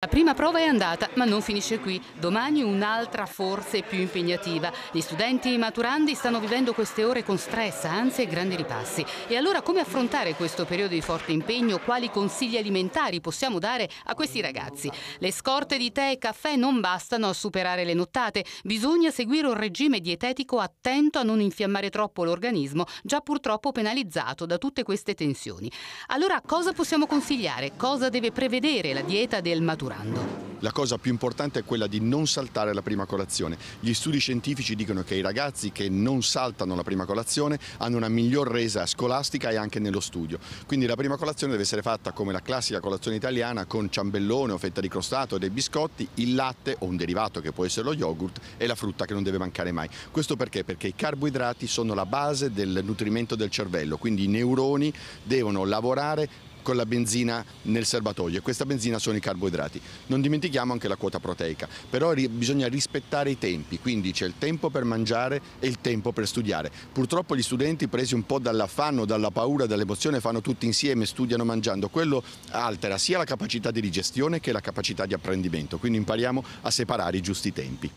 La prima prova è andata, ma non finisce qui. Domani un'altra forse più impegnativa. Gli studenti maturandi stanno vivendo queste ore con stress, ansia e grandi ripassi. E allora come affrontare questo periodo di forte impegno? Quali consigli alimentari possiamo dare a questi ragazzi? Le scorte di tè e caffè non bastano a superare le nottate. Bisogna seguire un regime dietetico attento a non infiammare troppo l'organismo, già purtroppo penalizzato da tutte queste tensioni. Allora cosa possiamo consigliare? Cosa deve prevedere la dieta del maturante? maturando. La cosa più importante è quella di non saltare la prima colazione. Gli studi scientifici dicono che i ragazzi che non saltano la prima colazione hanno una miglior resa scolastica e anche nello studio. Quindi la prima colazione deve essere fatta come la classica colazione italiana con ciambellone o fetta di crostato o dei biscotti, il latte o un derivato che può essere lo yogurt e la frutta che non deve mancare mai. Questo perché? Perché i carboidrati sono la base del nutrimento del cervello, quindi i neuroni devono lavorare con la benzina nel serbatoio e questa benzina sono i carboidrati. Non dimentichiamo anche la quota proteica, però ri bisogna rispettare i tempi, quindi c'è il tempo per mangiare e il tempo per studiare. Purtroppo gli studenti presi un po' dall'affanno, dalla paura, dall'emozione fanno tutti insieme, studiano mangiando, quello altera sia la capacità di digestione che la capacità di apprendimento, quindi impariamo a separare i giusti tempi.